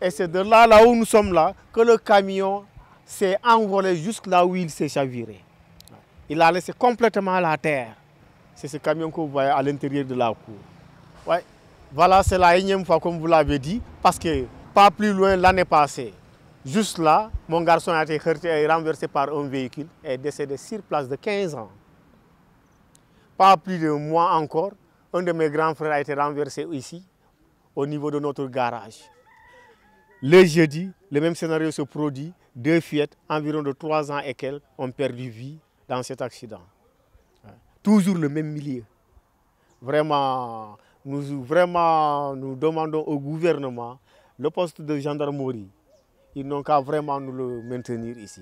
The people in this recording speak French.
Et c'est de là, là où nous sommes là, que le camion s'est envolé jusque là où il s'est chaviré. Il a laissé complètement la terre. C'est ce camion que vous voyez à l'intérieur de la cour. Voilà, c'est la énième fois, comme vous l'avez dit, parce que pas plus loin l'année passée, juste là, mon garçon a été heurté et renversé par un véhicule et décédé sur place de 15 ans. Pas plus de mois encore, un de mes grands frères a été renversé ici, au niveau de notre garage. Le jeudi, le même scénario se produit. Deux fillettes, environ de trois ans et qu'elles ont perdu vie dans cet accident. Toujours le même milieu. Vraiment, nous, vraiment, nous demandons au gouvernement le poste de gendarmerie. Ils n'ont qu'à vraiment nous le maintenir ici.